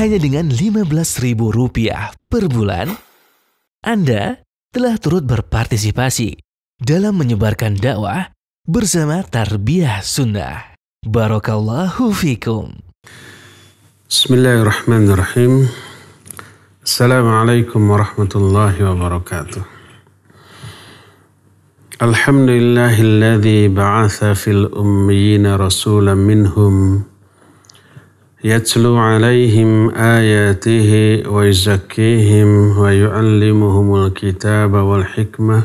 hanya dengan Rp15.000 per bulan, Anda telah turut berpartisipasi dalam menyebarkan dakwah bersama Tarbiyah Sunnah. Barakallahu fikum. Bismillahirrahmanirrahim. Assalamualaikum warahmatullahi wabarakatuh. Alhamdulillahilladzi ba'atha fil ummiyina rasulam minhum يتلو عليهم آياته ويزكيهم ويعلمهم الكتاب والحكمة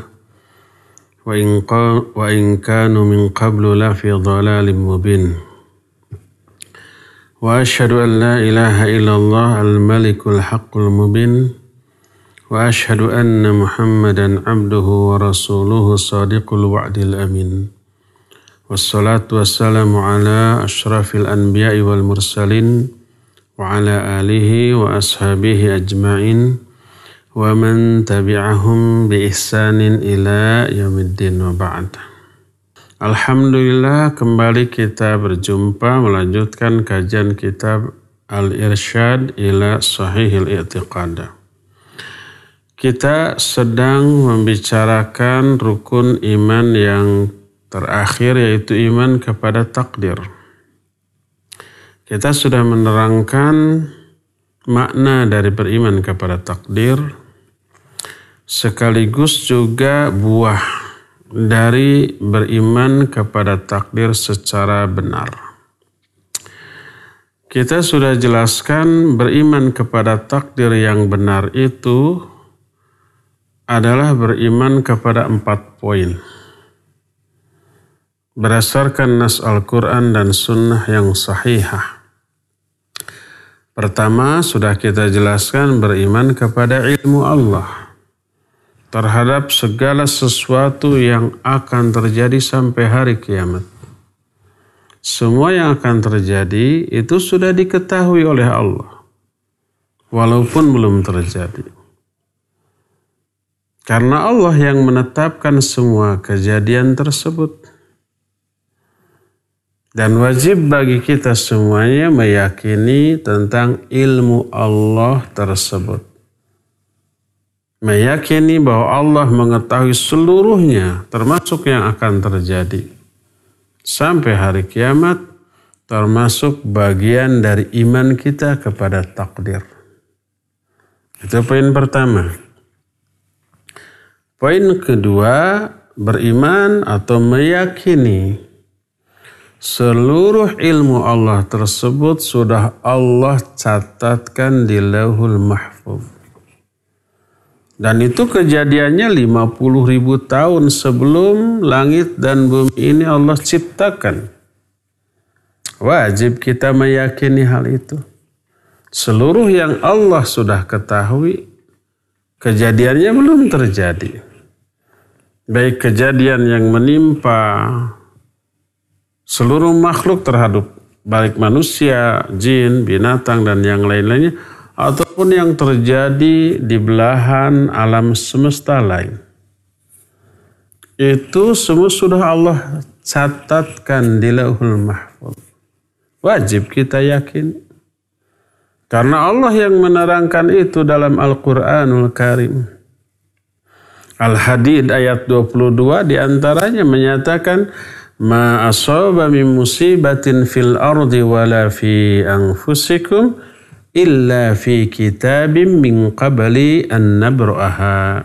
وإن كانوا من قبل لفي ضلال مبين وأشهد أن لا إله إلا الله الملك الحق المبين وأشهد أن محمدا عبده ورسوله صادق الوعد الأمين Wassalatu wassalamu ala ashrafil anbiya'i wal mursalin wa ala alihi wa ashabihi ajma'in wa man tabi'ahum bi ihsanin ila wa ba'd. Alhamdulillah kembali kita berjumpa melanjutkan kajian kitab Al-Irsyad ila Sahihil I'tiqad. Kita sedang membicarakan rukun iman yang Terakhir yaitu iman kepada takdir. Kita sudah menerangkan makna dari beriman kepada takdir sekaligus juga buah dari beriman kepada takdir secara benar. Kita sudah jelaskan beriman kepada takdir yang benar itu adalah beriman kepada empat poin berdasarkan nas Al-Quran dan sunnah yang sahihah. Pertama, sudah kita jelaskan beriman kepada ilmu Allah terhadap segala sesuatu yang akan terjadi sampai hari kiamat. Semua yang akan terjadi itu sudah diketahui oleh Allah, walaupun belum terjadi. Karena Allah yang menetapkan semua kejadian tersebut. Dan wajib bagi kita semuanya meyakini tentang ilmu Allah tersebut. Meyakini bahwa Allah mengetahui seluruhnya termasuk yang akan terjadi. Sampai hari kiamat termasuk bagian dari iman kita kepada takdir. Itu poin pertama. Poin kedua, beriman atau meyakini Seluruh ilmu Allah tersebut sudah Allah catatkan di lauhul mahfuz. Dan itu kejadiannya 50 ribu tahun sebelum langit dan bumi ini Allah ciptakan. Wajib kita meyakini hal itu. Seluruh yang Allah sudah ketahui, kejadiannya belum terjadi. Baik kejadian yang menimpa seluruh makhluk terhadap baik manusia, jin, binatang dan yang lain-lainnya ataupun yang terjadi di belahan alam semesta lain. Itu semua sudah Allah catatkan di Lauhul Mahfuz. Wajib kita yakin. Karena Allah yang menerangkan itu dalam Al-Qur'anul Karim. Al-Hadid ayat 22 diantaranya menyatakan ma asaba min musibatin fil ardi wala fi anfusikum illa fi kitabim min qabli an nabra'aha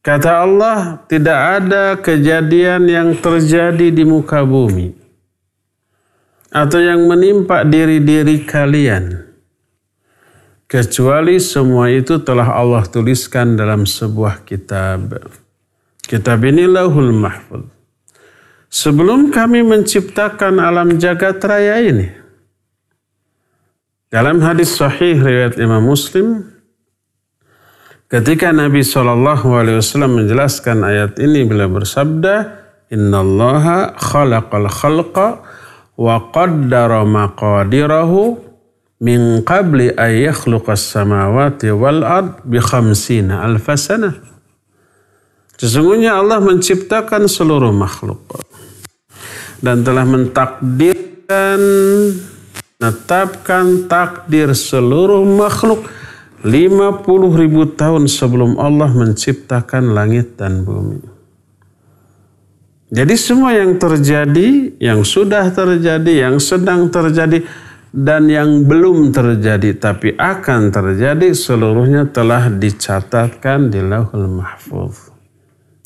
Kata Allah, tidak ada kejadian yang terjadi di muka bumi atau yang menimpa diri-diri kalian kecuali semua itu telah Allah tuliskan dalam sebuah kitab. Kitab ini Lauhul Mahfuz sebelum kami menciptakan alam jagat raya ini. Dalam hadis sahih riwayat Imam Muslim, ketika Nabi Alaihi Wasallam menjelaskan ayat ini bila bersabda, Innallaha khalaqal khalqa wa qaddara maqadirahu min qabli an yakhluqas samawati wal ard bi khamsina alf Sesungguhnya Allah menciptakan seluruh makhluk dan telah mentakdirkan menetapkan takdir seluruh makhluk 50 ribu tahun sebelum Allah menciptakan langit dan bumi. Jadi semua yang terjadi, yang sudah terjadi, yang sedang terjadi, dan yang belum terjadi tapi akan terjadi seluruhnya telah dicatatkan di lauhul mahfuz.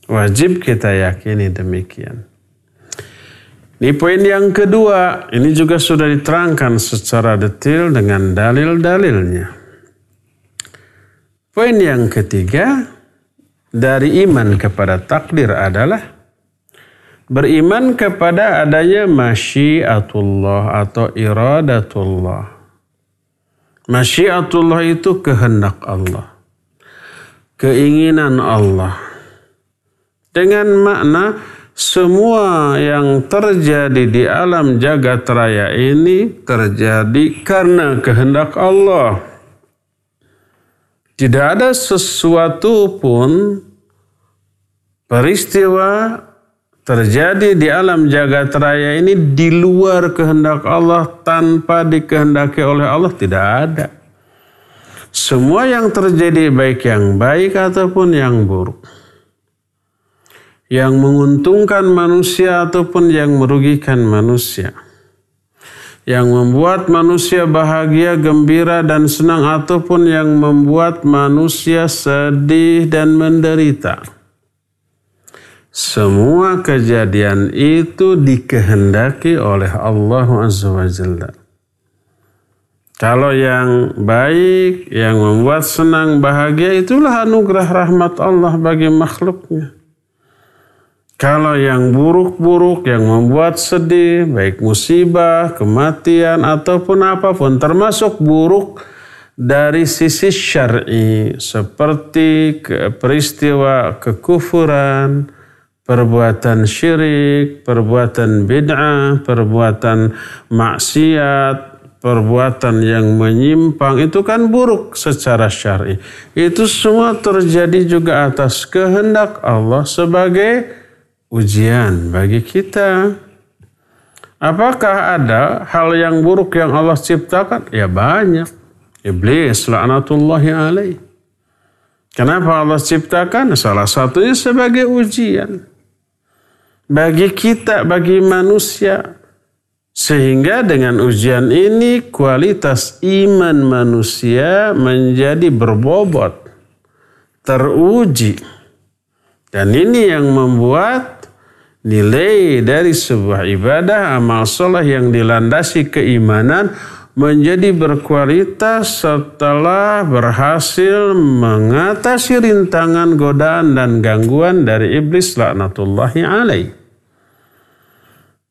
Wajib kita yakini demikian. Di poin yang kedua, ini juga sudah diterangkan secara detail dengan dalil-dalilnya. Poin yang ketiga dari iman kepada takdir adalah beriman kepada adanya masyiatullah atau iradatullah. Masyiatullah itu kehendak Allah. Keinginan Allah. Dengan makna semua yang terjadi di alam jagat raya ini terjadi karena kehendak Allah. Tidak ada sesuatu pun peristiwa terjadi di alam jagat raya ini di luar kehendak Allah tanpa dikehendaki oleh Allah tidak ada. Semua yang terjadi baik yang baik ataupun yang buruk yang menguntungkan manusia ataupun yang merugikan manusia. Yang membuat manusia bahagia, gembira, dan senang, ataupun yang membuat manusia sedih dan menderita. Semua kejadian itu dikehendaki oleh Allah Azza Kalau yang baik, yang membuat senang, bahagia, itulah anugerah rahmat Allah bagi makhluknya. Kalau yang buruk-buruk yang membuat sedih, baik musibah, kematian, ataupun apapun, termasuk buruk dari sisi syari, seperti peristiwa kekufuran, perbuatan syirik, perbuatan bid'ah, perbuatan maksiat, perbuatan yang menyimpang itu kan buruk secara syar'i. Itu semua terjadi juga atas kehendak Allah sebagai ujian bagi kita. Apakah ada hal yang buruk yang Allah ciptakan? Ya banyak. Iblis yang alaih. Kenapa Allah ciptakan? Salah satunya sebagai ujian. Bagi kita, bagi manusia. Sehingga dengan ujian ini kualitas iman manusia menjadi berbobot. Teruji. Dan ini yang membuat nilai dari sebuah ibadah amal soleh yang dilandasi keimanan menjadi berkualitas setelah berhasil mengatasi rintangan godaan dan gangguan dari iblis laknatullahi alaih.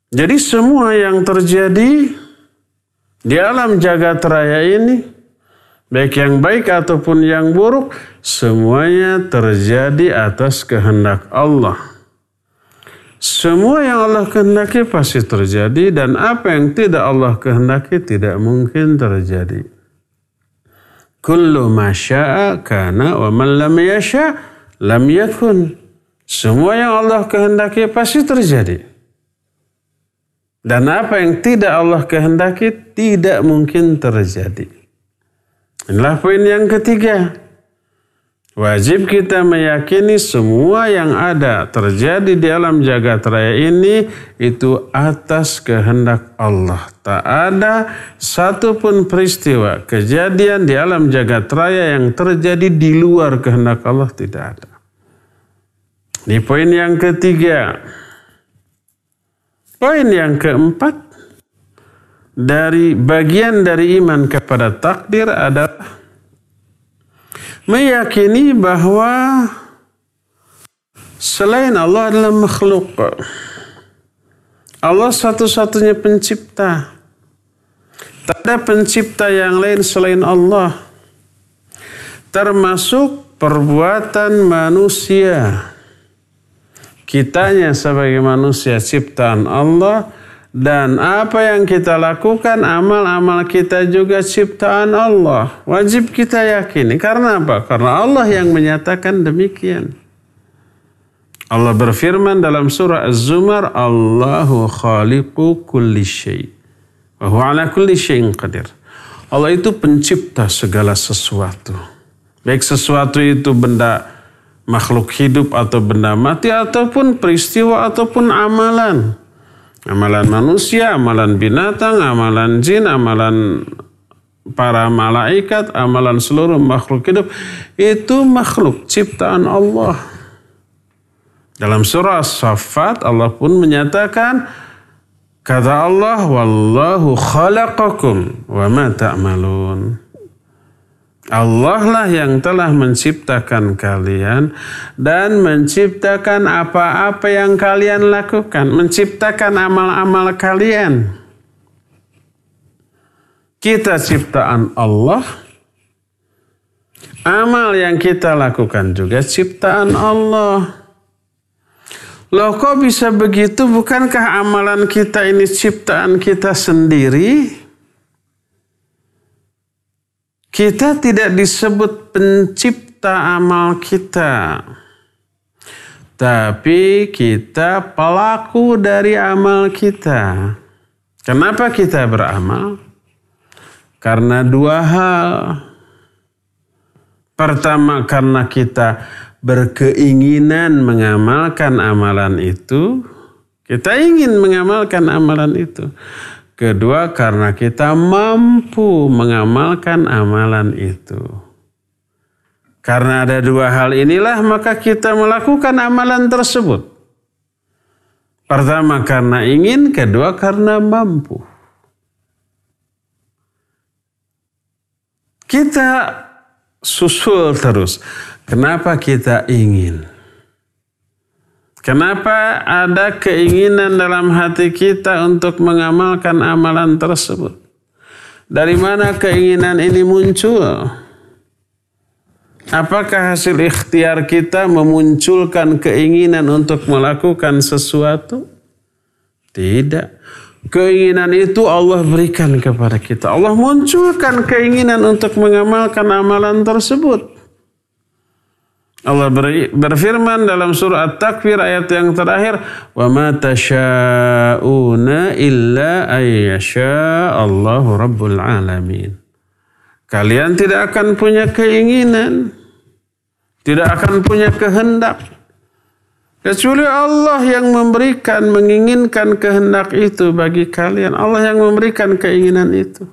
Jadi semua yang terjadi di alam jagat raya ini baik yang baik ataupun yang buruk, semuanya terjadi atas kehendak Allah. Semua yang Allah kehendaki pasti terjadi dan apa yang tidak Allah kehendaki tidak mungkin terjadi. Kullu ma sya'a kana wa man lam yasha lam yakun. Semua yang Allah kehendaki pasti terjadi. Dan apa yang tidak Allah kehendaki tidak mungkin terjadi. Inilah poin yang ketiga. Wajib kita meyakini semua yang ada terjadi di alam jagat raya ini itu atas kehendak Allah. Tak ada satupun peristiwa kejadian di alam jagat raya yang terjadi di luar kehendak Allah tidak ada. Di poin yang ketiga. Poin yang keempat dari bagian dari iman kepada takdir adalah meyakini bahwa selain Allah adalah makhluk. Allah satu-satunya pencipta. Tak ada pencipta yang lain selain Allah. Termasuk perbuatan manusia. Kitanya sebagai manusia ciptaan Allah dan apa yang kita lakukan, amal-amal kita juga ciptaan Allah. Wajib kita yakini. Karena apa? Karena Allah yang menyatakan demikian. Allah berfirman dalam surah Az-Zumar, Allahu khaliqu kulli syai. Wa huwa ala kulli syai'in qadir. Allah itu pencipta segala sesuatu. Baik sesuatu itu benda makhluk hidup atau benda mati ataupun peristiwa ataupun amalan. Amalan manusia, amalan binatang, amalan jin, amalan para malaikat, amalan seluruh makhluk hidup itu makhluk ciptaan Allah. Dalam surah Saffat Allah pun menyatakan kata Allah wallahu khalaqakum wa ma ta'malun. Ta Allah lah yang telah menciptakan kalian dan menciptakan apa-apa yang kalian lakukan, menciptakan amal-amal kalian. Kita ciptaan Allah, amal yang kita lakukan juga ciptaan Allah. Loh kok bisa begitu? Bukankah amalan kita ini ciptaan kita sendiri? Kita tidak disebut pencipta amal kita. Tapi kita pelaku dari amal kita. Kenapa kita beramal? Karena dua hal. Pertama karena kita berkeinginan mengamalkan amalan itu. Kita ingin mengamalkan amalan itu. Kedua, karena kita mampu mengamalkan amalan itu. Karena ada dua hal inilah, maka kita melakukan amalan tersebut. Pertama, karena ingin, kedua, karena mampu. Kita susul terus, kenapa kita ingin? Kenapa ada keinginan dalam hati kita untuk mengamalkan amalan tersebut? Dari mana keinginan ini muncul? Apakah hasil ikhtiar kita memunculkan keinginan untuk melakukan sesuatu? Tidak. Keinginan itu Allah berikan kepada kita. Allah munculkan keinginan untuk mengamalkan amalan tersebut. Allah berfirman dalam surah at Takwir ayat yang terakhir, "Wa ma shauna illa ayyasha Allah rabbul alamin." Kalian tidak akan punya keinginan, tidak akan punya kehendak kecuali Allah yang memberikan menginginkan kehendak itu bagi kalian. Allah yang memberikan keinginan itu.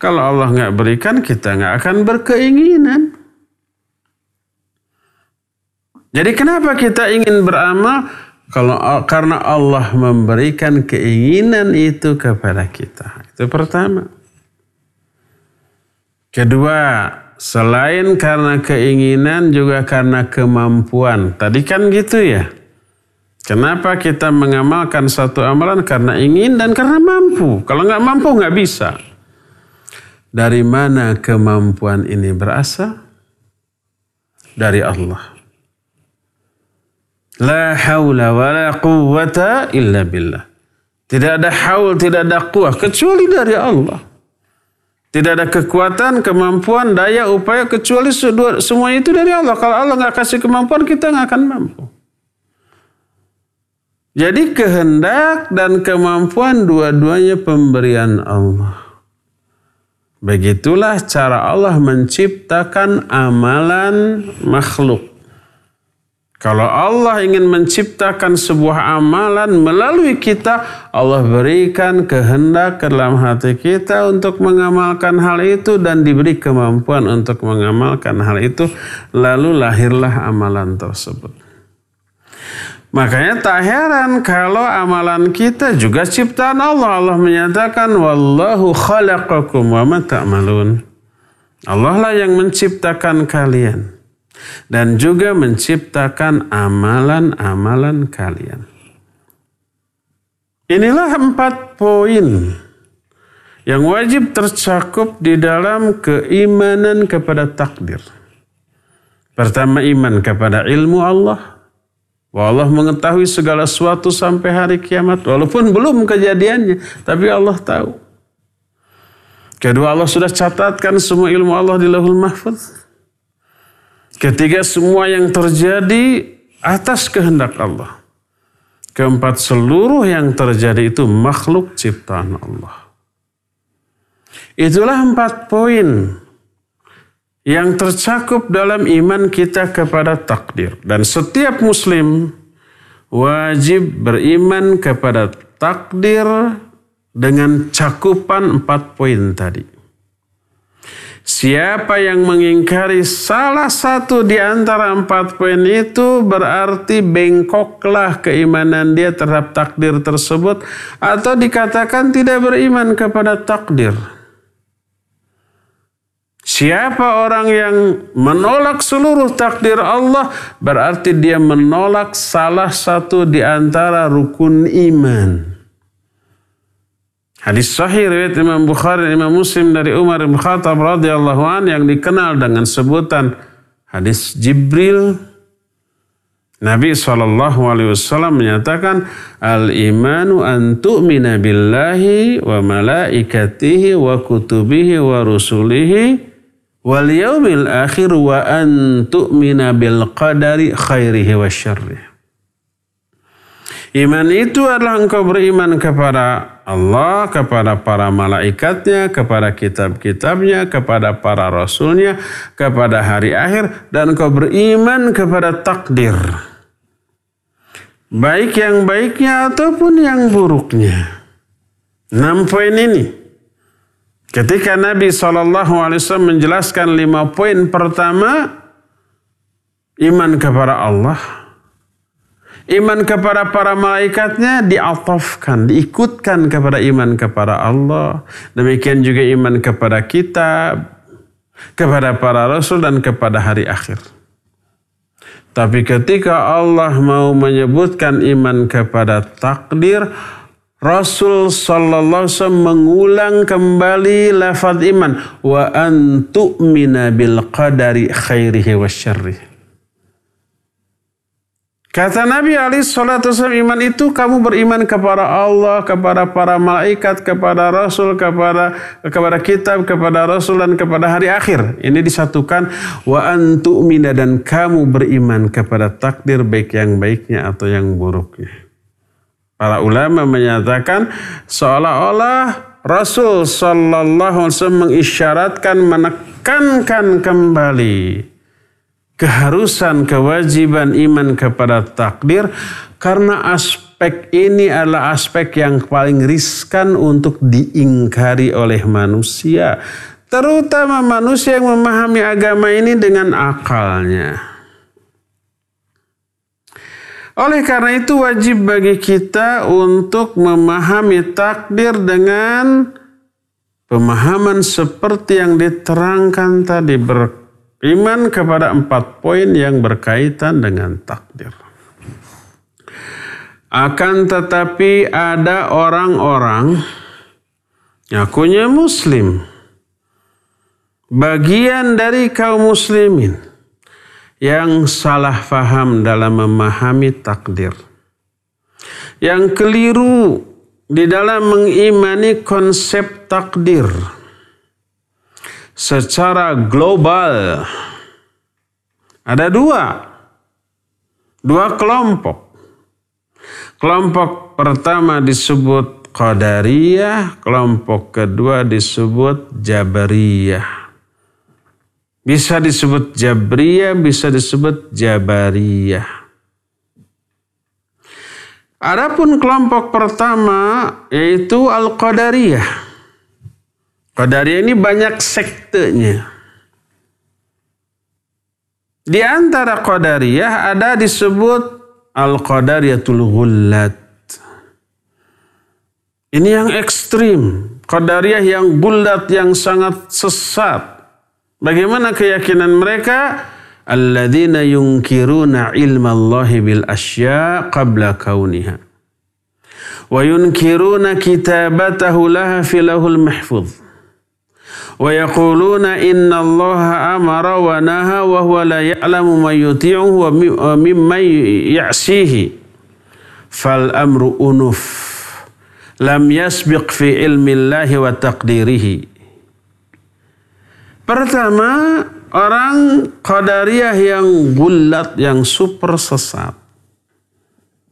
Kalau Allah nggak berikan, kita nggak akan berkeinginan. Jadi kenapa kita ingin beramal? Kalau karena Allah memberikan keinginan itu kepada kita. Itu pertama. Kedua, selain karena keinginan juga karena kemampuan. Tadi kan gitu ya. Kenapa kita mengamalkan satu amalan karena ingin dan karena mampu. Kalau nggak mampu nggak bisa. Dari mana kemampuan ini berasal? Dari Allah. La haula wa la quwata illa billah. Tidak ada haul, tidak ada kuah kecuali dari Allah. Tidak ada kekuatan, kemampuan, daya, upaya kecuali semua itu dari Allah. Kalau Allah nggak kasih kemampuan, kita nggak akan mampu. Jadi kehendak dan kemampuan dua-duanya pemberian Allah. Begitulah cara Allah menciptakan amalan makhluk. Kalau Allah ingin menciptakan sebuah amalan melalui kita, Allah berikan kehendak ke dalam hati kita untuk mengamalkan hal itu dan diberi kemampuan untuk mengamalkan hal itu, lalu lahirlah amalan tersebut. Makanya tak heran kalau amalan kita juga ciptaan Allah. Allah menyatakan, Wallahu khalaqakum wa mata'malun. Allah lah yang menciptakan kalian dan juga menciptakan amalan-amalan kalian. Inilah empat poin yang wajib tercakup di dalam keimanan kepada takdir. Pertama iman kepada ilmu Allah. Allah mengetahui segala sesuatu sampai hari kiamat. Walaupun belum kejadiannya. Tapi Allah tahu. Kedua Allah sudah catatkan semua ilmu Allah di lahul mahfud. Ketiga semua yang terjadi atas kehendak Allah. Keempat seluruh yang terjadi itu makhluk ciptaan Allah. Itulah empat poin yang tercakup dalam iman kita kepada takdir. Dan setiap muslim wajib beriman kepada takdir dengan cakupan empat poin tadi. Siapa yang mengingkari salah satu di antara empat poin itu berarti bengkoklah keimanan dia terhadap takdir tersebut atau dikatakan tidak beriman kepada takdir. Siapa orang yang menolak seluruh takdir Allah berarti dia menolak salah satu di antara rukun iman. Hadis sahih riwayat Imam Bukhari dan Imam Muslim dari Umar bin Khattab radhiyallahu an yang dikenal dengan sebutan hadis Jibril. Nabi SAW alaihi wasallam menyatakan al imanu an tu'mina billahi wa malaikatihi wa kutubihi wa rusulihi wal yaumil akhir wa an tu'mina bil qadari khairihi wa syarrihi. Iman itu adalah engkau beriman kepada Allah, kepada para malaikatnya, kepada kitab-kitabnya, kepada para rasulnya, kepada hari akhir, dan engkau beriman kepada takdir. Baik yang baiknya ataupun yang buruknya. Enam poin ini. Ketika Nabi SAW menjelaskan lima poin pertama, iman kepada Allah, Iman kepada para malaikatnya diatofkan, diikutkan kepada iman kepada Allah. Demikian juga iman kepada kita, kepada para rasul dan kepada hari akhir. Tapi ketika Allah mau menyebutkan iman kepada takdir, Rasul sallallahu alaihi wasallam mengulang kembali lafaz iman wa antu'mina bil qadari khairihi wa wasyarrihi Kata Nabi Ali salatu iman itu kamu beriman kepada Allah, kepada para malaikat, kepada rasul, kepada kepada kitab, kepada rasul dan kepada hari akhir. Ini disatukan wa antu'mina dan kamu beriman kepada takdir baik yang baiknya atau yang buruknya. Para ulama menyatakan seolah-olah Rasul sallallahu alaihi wasallam mengisyaratkan menekankan kembali keharusan, kewajiban iman kepada takdir karena aspek ini adalah aspek yang paling riskan untuk diingkari oleh manusia. Terutama manusia yang memahami agama ini dengan akalnya. Oleh karena itu wajib bagi kita untuk memahami takdir dengan pemahaman seperti yang diterangkan tadi Iman kepada empat poin yang berkaitan dengan takdir. Akan tetapi ada orang-orang ngakunya muslim. Bagian dari kaum muslimin yang salah faham dalam memahami takdir. Yang keliru di dalam mengimani konsep takdir secara global ada dua. Dua kelompok. Kelompok pertama disebut Qadariyah, kelompok kedua disebut Jabariyah. Bisa disebut Jabriyah, bisa disebut Jabariyah. Adapun kelompok pertama yaitu Al-Qadariyah. Qadariyah ini banyak sektenya. Di antara Qadariyah ada disebut Al-Qadariyatul Ghullat. Ini yang ekstrim. Qadariyah yang gulat yang sangat sesat. Bagaimana keyakinan mereka? Alladzina yunkiruna Allah bil asya qabla kauniha. Wa yunkiruna kitabatahu laha filahul mahfudh pertama orang qadariyah yang gulat yang super sesat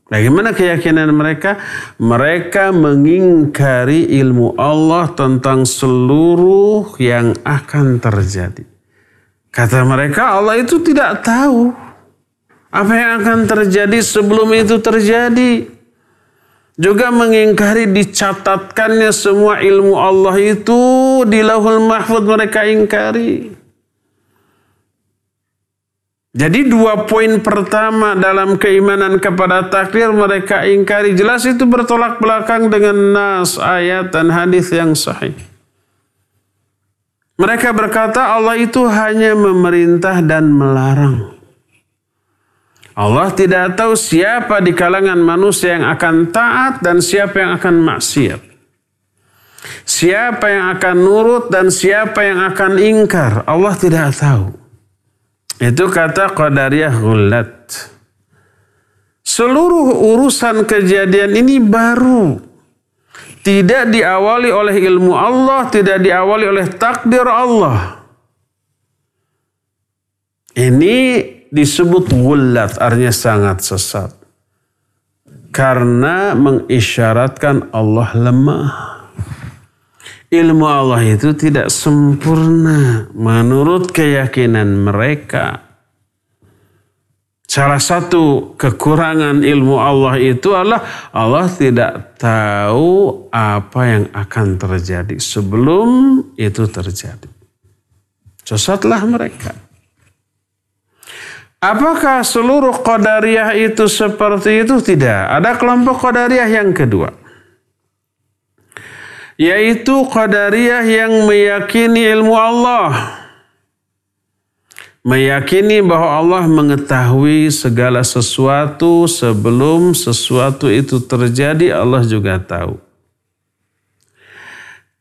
Bagaimana nah, keyakinan mereka? Mereka mengingkari ilmu Allah tentang seluruh yang akan terjadi. Kata mereka, Allah itu tidak tahu apa yang akan terjadi sebelum itu terjadi. Juga mengingkari dicatatkannya semua ilmu Allah itu di lahul mahfud mereka ingkari. Jadi dua poin pertama dalam keimanan kepada takdir mereka ingkari. Jelas itu bertolak belakang dengan nas, ayat, dan hadis yang sahih. Mereka berkata Allah itu hanya memerintah dan melarang. Allah tidak tahu siapa di kalangan manusia yang akan taat dan siapa yang akan maksiat. Siapa yang akan nurut dan siapa yang akan ingkar. Allah tidak tahu. Itu kata Qadariyah gulat. Seluruh urusan kejadian ini baru. Tidak diawali oleh ilmu Allah, tidak diawali oleh takdir Allah. Ini disebut gulat, artinya sangat sesat. Karena mengisyaratkan Allah lemah ilmu Allah itu tidak sempurna menurut keyakinan mereka. Salah satu kekurangan ilmu Allah itu adalah Allah tidak tahu apa yang akan terjadi sebelum itu terjadi. Sesatlah mereka. Apakah seluruh Qadariyah itu seperti itu? Tidak. Ada kelompok Qadariyah yang kedua yaitu Qadariyah yang meyakini ilmu Allah. Meyakini bahwa Allah mengetahui segala sesuatu sebelum sesuatu itu terjadi, Allah juga tahu.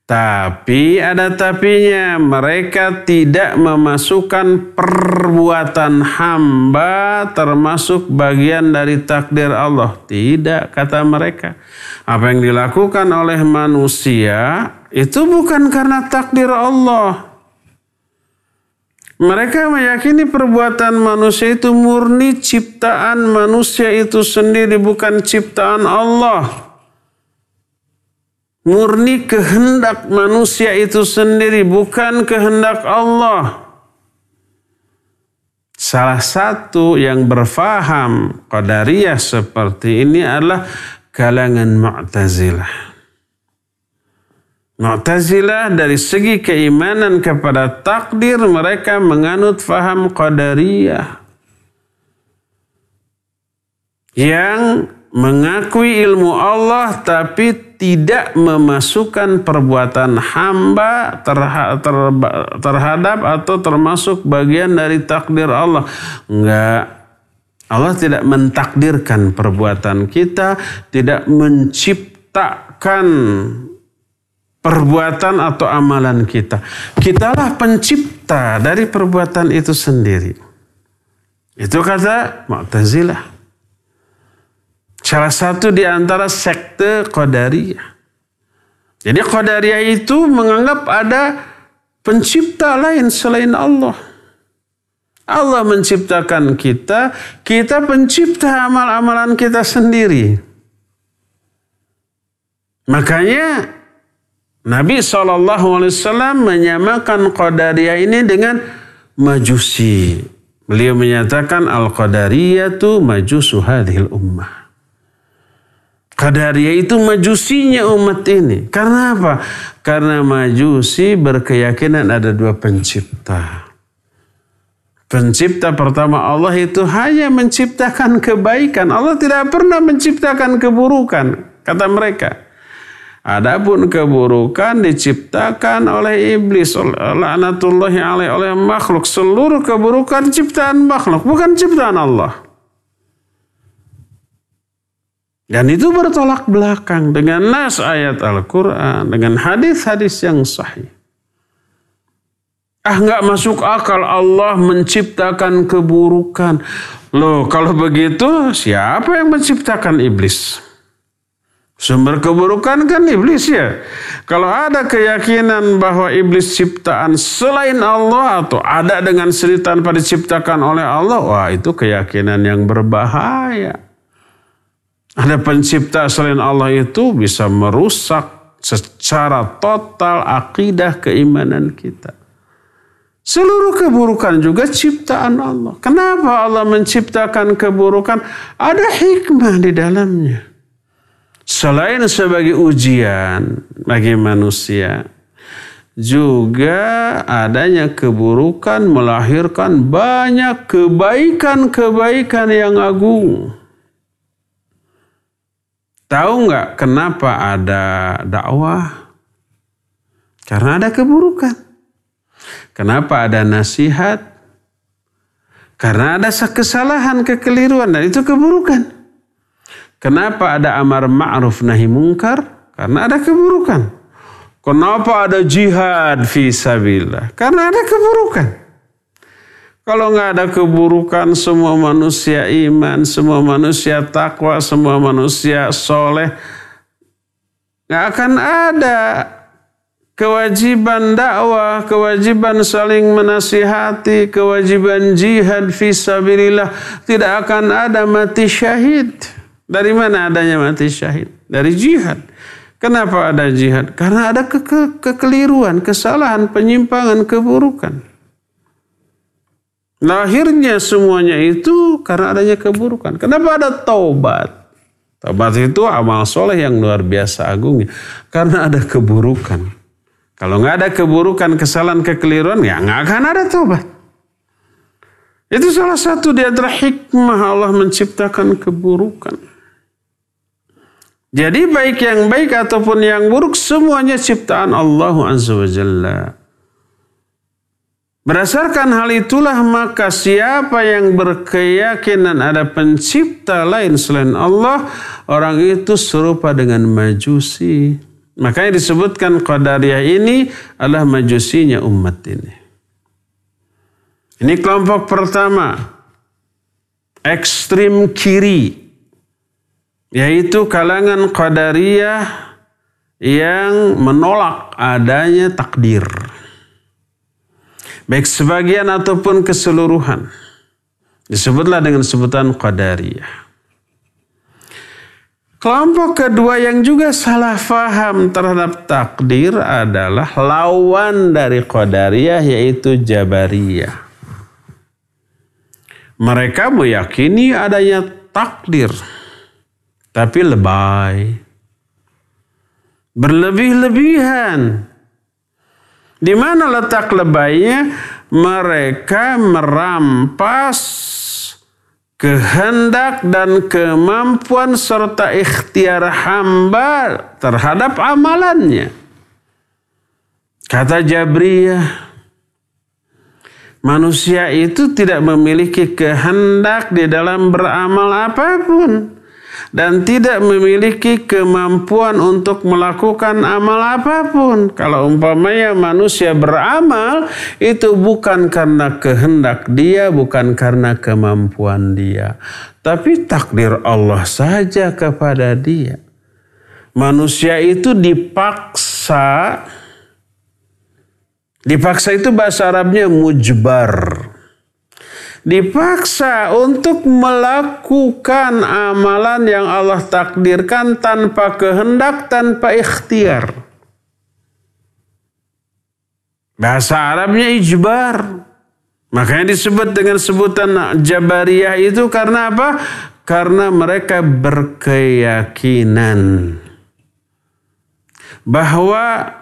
Tapi ada tapinya, mereka tidak memasukkan perbuatan hamba termasuk bagian dari takdir Allah. Tidak, kata mereka. Apa yang dilakukan oleh manusia itu bukan karena takdir Allah. Mereka meyakini perbuatan manusia itu murni ciptaan manusia itu sendiri, bukan ciptaan Allah murni kehendak manusia itu sendiri, bukan kehendak Allah. Salah satu yang berfaham Qadariyah seperti ini adalah kalangan Mu'tazilah. Mu'tazilah dari segi keimanan kepada takdir mereka menganut faham Qadariyah. Yang mengakui ilmu Allah tapi tidak memasukkan perbuatan hamba terha ter terhadap atau termasuk bagian dari takdir Allah. Enggak. Allah tidak mentakdirkan perbuatan kita, tidak menciptakan perbuatan atau amalan kita. Kitalah pencipta dari perbuatan itu sendiri. Itu kata Mu'tazilah. Salah satu di antara sekte Qadariyah. Jadi Qadariyah itu menganggap ada pencipta lain selain Allah. Allah menciptakan kita, kita pencipta amal-amalan kita sendiri. Makanya Nabi SAW menyamakan Qadariyah ini dengan Majusi. Beliau menyatakan Al-Qadariyah itu majusu hadhil ummah. Kadaria itu majusinya umat ini. Karena apa? Karena majusi berkeyakinan ada dua pencipta. Pencipta pertama Allah itu hanya menciptakan kebaikan. Allah tidak pernah menciptakan keburukan, kata mereka. Adapun keburukan diciptakan oleh iblis, oleh oleh makhluk. Seluruh keburukan ciptaan makhluk, bukan ciptaan Allah. Dan itu bertolak belakang dengan nas ayat Al-Quran, dengan hadis-hadis yang sahih. Ah nggak masuk akal Allah menciptakan keburukan. Loh kalau begitu siapa yang menciptakan iblis? Sumber keburukan kan iblis ya. Kalau ada keyakinan bahwa iblis ciptaan selain Allah atau ada dengan cerita pada diciptakan oleh Allah, wah itu keyakinan yang berbahaya. Ada pencipta selain Allah itu bisa merusak secara total akidah keimanan kita. Seluruh keburukan juga ciptaan Allah. Kenapa Allah menciptakan keburukan? Ada hikmah di dalamnya. Selain sebagai ujian bagi manusia, juga adanya keburukan melahirkan banyak kebaikan-kebaikan yang agung. Tahu nggak kenapa ada dakwah? Karena ada keburukan. Kenapa ada nasihat? Karena ada kesalahan, kekeliruan dan itu keburukan. Kenapa ada amar ma'ruf nahi mungkar? Karena ada keburukan. Kenapa ada jihad fi sabillah? Karena ada keburukan. Kalau nggak ada keburukan, semua manusia iman, semua manusia takwa, semua manusia soleh. Nggak akan ada kewajiban dakwah, kewajiban saling menasihati, kewajiban jihad fisabilillah. Tidak akan ada mati syahid. Dari mana adanya mati syahid? Dari jihad. Kenapa ada jihad? Karena ada ke ke kekeliruan, kesalahan, penyimpangan, keburukan. Lahirnya nah, semuanya itu karena adanya keburukan. Kenapa ada taubat? Taubat itu amal soleh yang luar biasa agungnya. Karena ada keburukan. Kalau nggak ada keburukan, kesalahan, kekeliruan, ya nggak akan ada taubat. Itu salah satu di antara hikmah Allah menciptakan keburukan. Jadi baik yang baik ataupun yang buruk semuanya ciptaan Allah Azza wa Jalla. Berdasarkan hal itulah maka siapa yang berkeyakinan ada pencipta lain selain Allah, orang itu serupa dengan majusi. Makanya disebutkan Qadariyah ini adalah majusinya umat ini. Ini kelompok pertama, ekstrim kiri, yaitu kalangan Qadariyah yang menolak adanya takdir. Baik sebagian ataupun keseluruhan. Disebutlah dengan sebutan Qadariyah. Kelompok kedua yang juga salah faham terhadap takdir adalah lawan dari Qadariyah yaitu Jabariyah. Mereka meyakini adanya takdir tapi lebay. Berlebih-lebihan di mana letak lebaynya? Mereka merampas kehendak dan kemampuan serta ikhtiar hamba terhadap amalannya. Kata Jabriyah, manusia itu tidak memiliki kehendak di dalam beramal apapun dan tidak memiliki kemampuan untuk melakukan amal apapun. Kalau umpamanya manusia beramal itu bukan karena kehendak dia, bukan karena kemampuan dia, tapi takdir Allah saja kepada dia. Manusia itu dipaksa Dipaksa itu bahasa Arabnya mujbar dipaksa untuk melakukan amalan yang Allah takdirkan tanpa kehendak, tanpa ikhtiar. Bahasa Arabnya ijbar. Makanya disebut dengan sebutan Jabariyah itu karena apa? Karena mereka berkeyakinan bahwa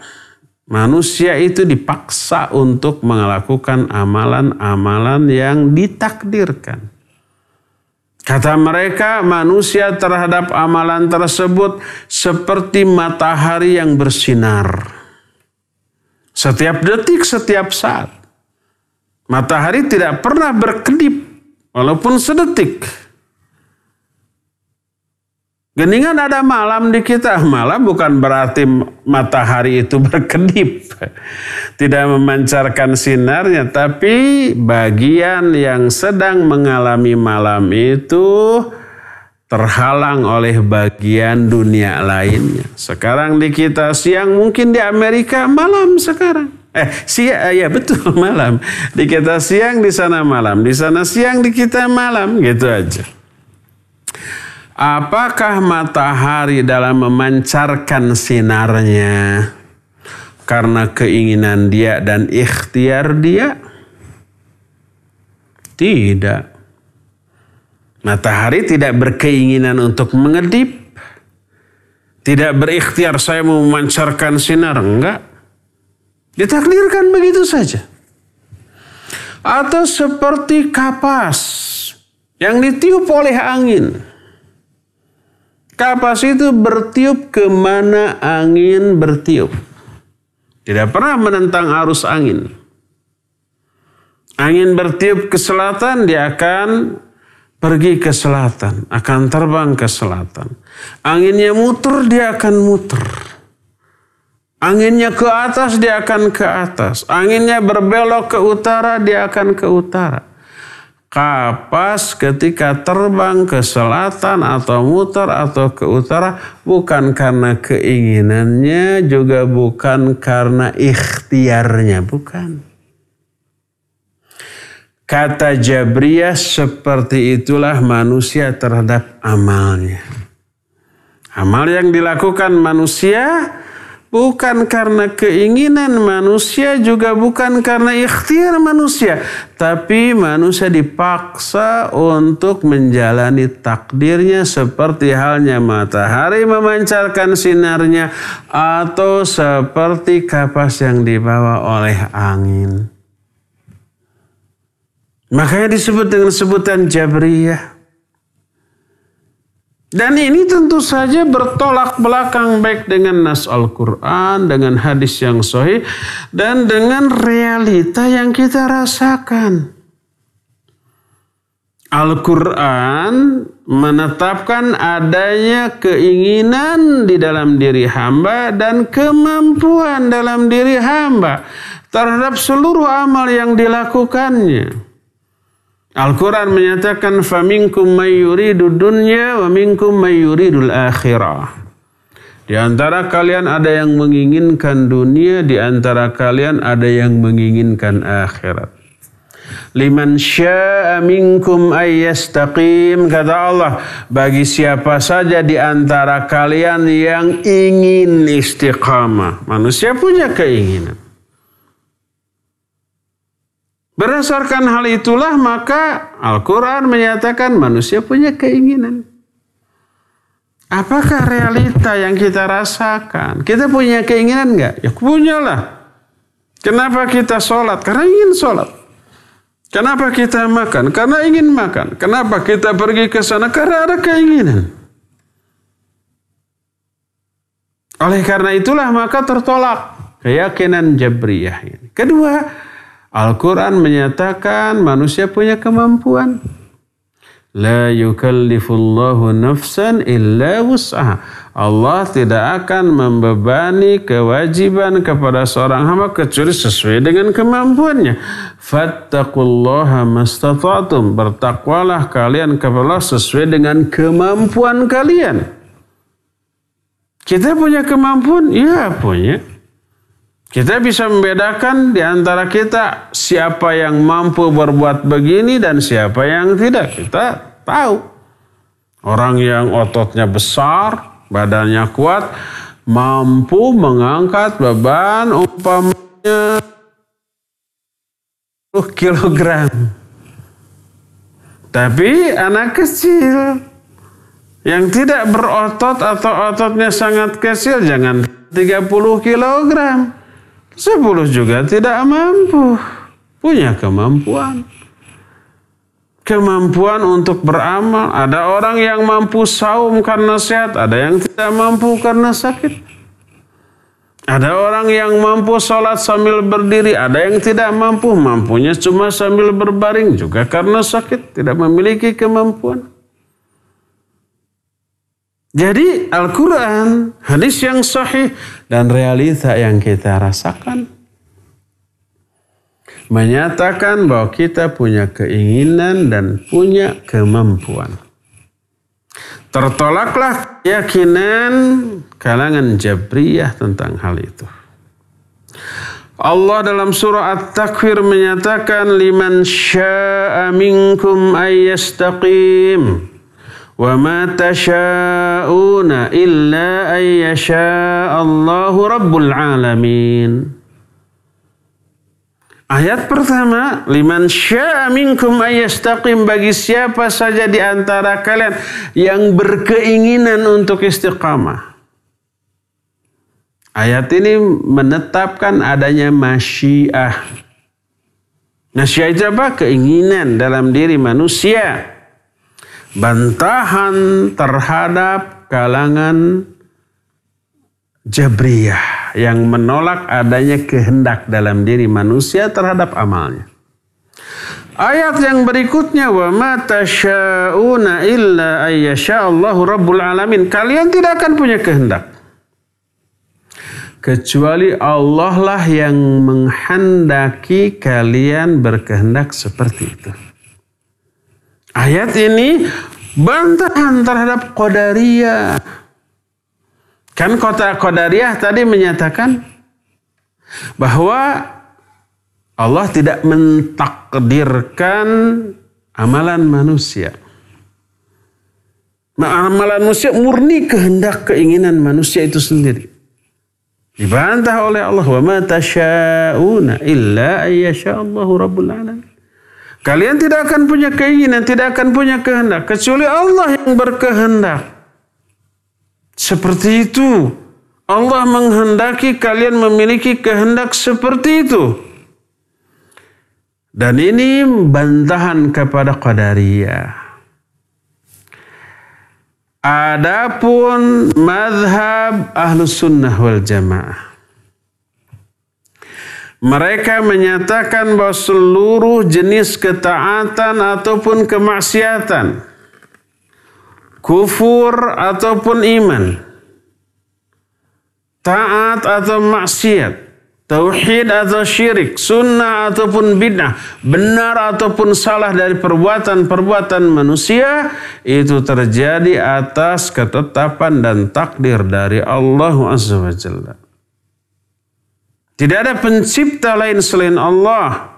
Manusia itu dipaksa untuk melakukan amalan-amalan yang ditakdirkan. Kata mereka, manusia terhadap amalan tersebut seperti matahari yang bersinar. Setiap detik, setiap saat. Matahari tidak pernah berkedip, walaupun sedetik. Geningan ada malam di kita. Malam bukan berarti matahari itu berkedip. Tidak memancarkan sinarnya. Tapi bagian yang sedang mengalami malam itu terhalang oleh bagian dunia lainnya. Sekarang di kita siang mungkin di Amerika malam sekarang. Eh, siang, eh, ya betul malam. Di kita siang, di sana malam. Di sana siang, di kita malam. Gitu aja. Apakah matahari dalam memancarkan sinarnya karena keinginan dia dan ikhtiar dia? Tidak. Matahari tidak berkeinginan untuk mengedip. Tidak berikhtiar saya mau memancarkan sinar. Enggak. Ditakdirkan begitu saja. Atau seperti kapas yang ditiup oleh angin. Kapas itu bertiup kemana angin bertiup. Tidak pernah menentang arus angin. Angin bertiup ke selatan, dia akan pergi ke selatan, akan terbang ke selatan. Anginnya muter, dia akan muter. Anginnya ke atas, dia akan ke atas. Anginnya berbelok ke utara, dia akan ke utara kapas ketika terbang ke selatan atau muter atau ke utara bukan karena keinginannya juga bukan karena ikhtiarnya bukan kata Jabriyah seperti itulah manusia terhadap amalnya amal yang dilakukan manusia bukan karena keinginan manusia, juga bukan karena ikhtiar manusia, tapi manusia dipaksa untuk menjalani takdirnya, seperti halnya matahari memancarkan sinarnya, atau seperti kapas yang dibawa oleh angin. Makanya disebut dengan sebutan Jabriyah. Dan ini tentu saja bertolak belakang baik dengan nas Al-Quran, dengan hadis yang sahih, dan dengan realita yang kita rasakan. Al-Quran menetapkan adanya keinginan di dalam diri hamba dan kemampuan dalam diri hamba terhadap seluruh amal yang dilakukannya. Al-Quran menyatakan faminkum mayyuridu dunya wa minkum mayyuridul akhirah. Di antara kalian ada yang menginginkan dunia, di antara kalian ada yang menginginkan akhirat. Liman syaa minkum ayyastaqim kata Allah bagi siapa saja di antara kalian yang ingin istiqamah. Manusia punya keinginan. Berdasarkan hal itulah maka Al-Quran menyatakan manusia punya keinginan. Apakah realita yang kita rasakan? Kita punya keinginan nggak? Ya punyalah. Kenapa kita sholat? Karena ingin sholat. Kenapa kita makan? Karena ingin makan. Kenapa kita pergi ke sana? Karena ada keinginan. Oleh karena itulah maka tertolak keyakinan Jabriyah ini. Kedua, Al-Quran menyatakan manusia punya kemampuan. La yukallifullahu nafsan illa wus'aha. Allah tidak akan membebani kewajiban kepada seorang hamba kecuali sesuai dengan kemampuannya. Fattakullaha mastata'tum. Bertakwalah kalian kepada Allah sesuai dengan kemampuan kalian. Kita punya kemampuan? Ya punya. Kita bisa membedakan di antara kita siapa yang mampu berbuat begini dan siapa yang tidak. Kita tahu. Orang yang ototnya besar, badannya kuat, mampu mengangkat beban umpamanya 10 kg. Tapi anak kecil yang tidak berotot atau ototnya sangat kecil jangan 30 kilogram. Sepuluh juga tidak mampu. Punya kemampuan. Kemampuan untuk beramal. Ada orang yang mampu saum karena sehat. Ada yang tidak mampu karena sakit. Ada orang yang mampu sholat sambil berdiri, ada yang tidak mampu, mampunya cuma sambil berbaring juga karena sakit, tidak memiliki kemampuan. Jadi Al-Quran, hadis yang sahih, dan realita yang kita rasakan. Menyatakan bahwa kita punya keinginan dan punya kemampuan. Tertolaklah keyakinan kalangan Jabriyah tentang hal itu. Allah dalam surah At-Takwir menyatakan liman syaa'a minkum ayyastaqim. Wa ma tasha'una illa ayyasha Allahu Rabbul Alamin. Ayat pertama, liman syaa minkum ayastaqim bagi siapa saja di antara kalian yang berkeinginan untuk istiqamah. Ayat ini menetapkan adanya masyiah. Masyiah itu apa? Keinginan dalam diri manusia bantahan terhadap kalangan Jabriyah yang menolak adanya kehendak dalam diri manusia terhadap amalnya. Ayat yang berikutnya wa ma tasyauna illa ayyasha Allahu rabbul alamin. Kalian tidak akan punya kehendak. Kecuali Allah lah yang menghendaki kalian berkehendak seperti itu. Ayat ini bantahan terhadap Qadariyah. Kan kota Qadariyah tadi menyatakan bahwa Allah tidak mentakdirkan amalan manusia. Nah, amalan manusia murni kehendak keinginan manusia itu sendiri. Dibantah oleh Allah wa ma illa ayyasha rabbul alamin. Kalian tidak akan punya keinginan, tidak akan punya kehendak. Kecuali Allah yang berkehendak. Seperti itu. Allah menghendaki kalian memiliki kehendak seperti itu. Dan ini bantahan kepada Qadariyah. Adapun madhab ahlus sunnah wal jamaah. Mereka menyatakan bahwa seluruh jenis ketaatan ataupun kemaksiatan, kufur ataupun iman, taat atau maksiat, tauhid atau syirik, sunnah ataupun bid'ah, benar ataupun salah dari perbuatan-perbuatan manusia, itu terjadi atas ketetapan dan takdir dari Allah Azza tidak ada pencipta lain selain Allah.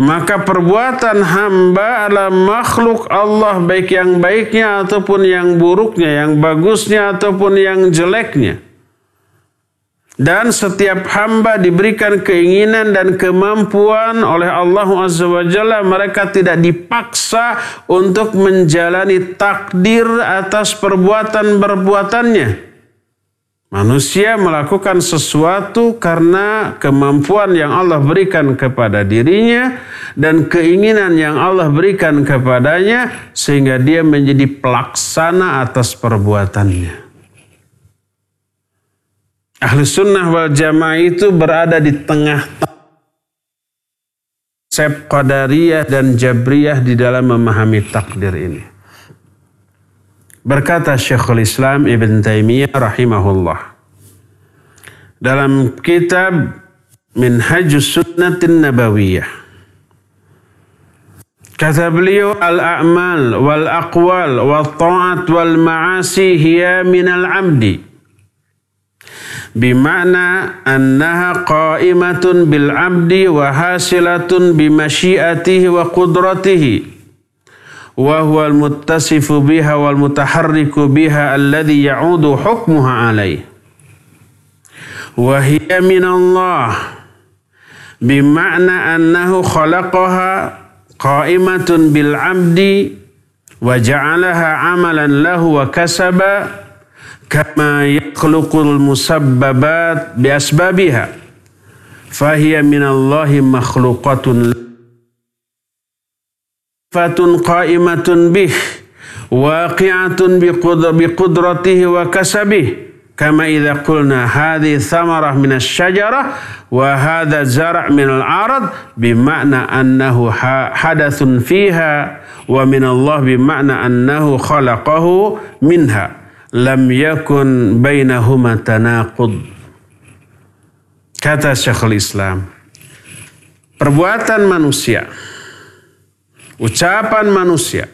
Maka perbuatan hamba adalah makhluk Allah baik yang baiknya ataupun yang buruknya, yang bagusnya ataupun yang jeleknya. Dan setiap hamba diberikan keinginan dan kemampuan oleh Allah Azza Mereka tidak dipaksa untuk menjalani takdir atas perbuatan-perbuatannya. Manusia melakukan sesuatu karena kemampuan yang Allah berikan kepada dirinya dan keinginan yang Allah berikan kepadanya sehingga dia menjadi pelaksana atas perbuatannya. Ahli sunnah wal jamaah itu berada di tengah konsep Qadariyah dan Jabriyah di dalam memahami takdir ini. Berkata Syekhul Islam Ibn Taimiyah rahimahullah. Dalam kitab Minhajus Sunnatin Nabawiyah. Kata beliau al-a'mal wal aqwal wal ta'at wal ma'asi hiya minal amdi Bimana annaha qa'imatun bil amdi wa hasilatun bi wa qudratihi wa huwal muttasifu biha wal mutaharriku biha alladhi ya'udu hukmuha alaih wa hiya min Allah bima'na annahu khalaqaha qa'imatun bil 'abdi wa ja'alaha 'amalan lahu wa kasaba kama yakhluqul musabbabat bi asbabiha min Allahi makhluqatun lahu fatun qaimatun bih waqi'atun biqudratihi wa kasabih kama idza qulna hadhi thamarah min asyajarah wa hadha zara' min al-arad bima'na annahu hadathun fiha wa min Allah bima'na annahu khalaqahu minha lam yakun bainahuma tanaqud kata Syekhul Islam perbuatan manusia ucapan manusia,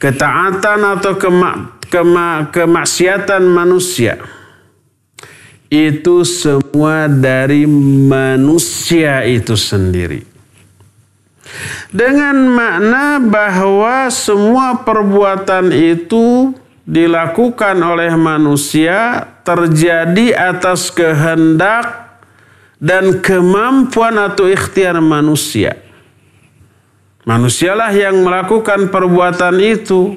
ketaatan atau kema, kema, kemaksiatan manusia, itu semua dari manusia itu sendiri. Dengan makna bahwa semua perbuatan itu dilakukan oleh manusia terjadi atas kehendak dan kemampuan atau ikhtiar manusia. Manusialah yang melakukan perbuatan itu.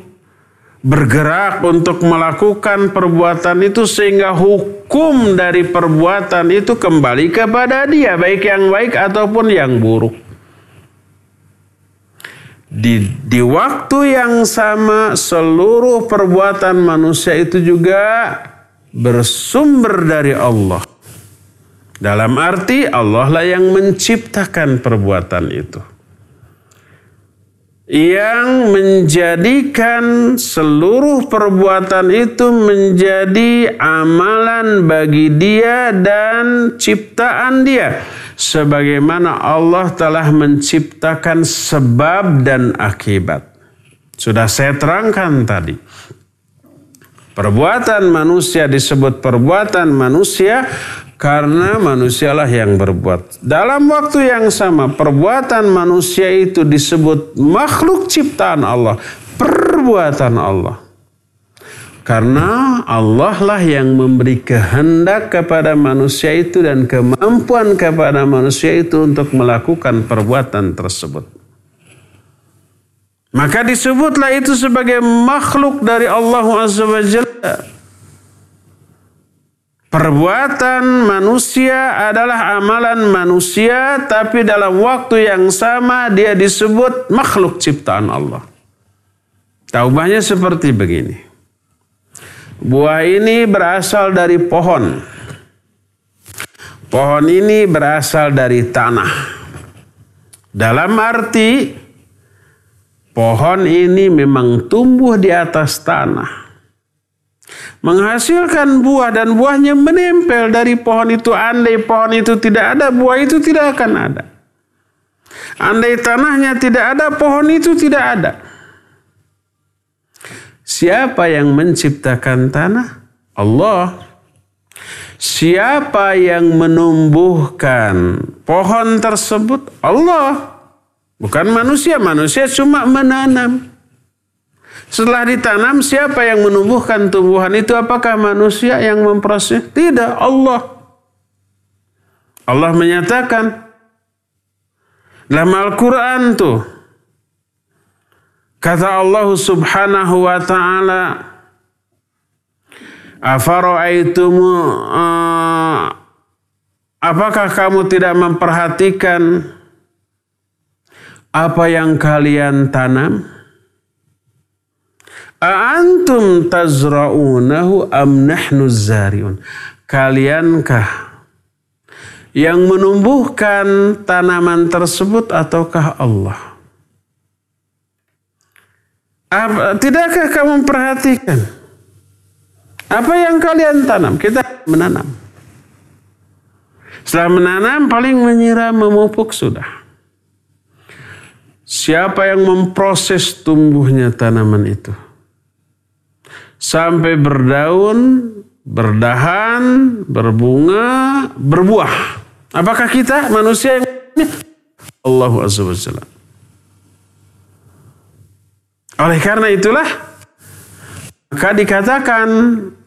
Bergerak untuk melakukan perbuatan itu sehingga hukum dari perbuatan itu kembali kepada dia. Baik yang baik ataupun yang buruk. Di, di waktu yang sama seluruh perbuatan manusia itu juga bersumber dari Allah. Dalam arti Allah lah yang menciptakan perbuatan itu yang menjadikan seluruh perbuatan itu menjadi amalan bagi dia dan ciptaan dia sebagaimana Allah telah menciptakan sebab dan akibat. Sudah saya terangkan tadi. Perbuatan manusia disebut perbuatan manusia karena manusialah yang berbuat. Dalam waktu yang sama, perbuatan manusia itu disebut makhluk ciptaan Allah, perbuatan Allah. Karena Allah lah yang memberi kehendak kepada manusia itu dan kemampuan kepada manusia itu untuk melakukan perbuatan tersebut. Maka disebutlah itu sebagai makhluk dari Allah Azza wa Perbuatan manusia adalah amalan manusia, tapi dalam waktu yang sama dia disebut makhluk ciptaan Allah. Taubahnya seperti begini. Buah ini berasal dari pohon. Pohon ini berasal dari tanah. Dalam arti, pohon ini memang tumbuh di atas tanah menghasilkan buah dan buahnya menempel dari pohon itu. Andai pohon itu tidak ada, buah itu tidak akan ada. Andai tanahnya tidak ada, pohon itu tidak ada. Siapa yang menciptakan tanah? Allah. Siapa yang menumbuhkan pohon tersebut? Allah. Bukan manusia, manusia cuma menanam. Setelah ditanam, siapa yang menumbuhkan tumbuhan itu? Apakah manusia yang memproses? Tidak, Allah. Allah menyatakan dalam Al-Quran tuh. Kata Allah subhanahu wa ta'ala. afaro'aitumu eh, Apakah kamu tidak memperhatikan apa yang kalian tanam? A'antum tazra'unahu am nahnu zari'un. Kaliankah yang menumbuhkan tanaman tersebut ataukah Allah? Tidakkah kamu perhatikan apa yang kalian tanam? Kita menanam. Setelah menanam paling menyiram memupuk sudah. Siapa yang memproses tumbuhnya tanaman itu? sampai berdaun, berdahan, berbunga, berbuah. Apakah kita manusia yang Allah Azza wa Jalla. Oleh karena itulah maka dikatakan